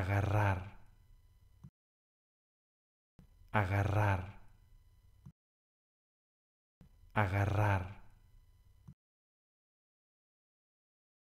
agarrar, agarrar, agarrar.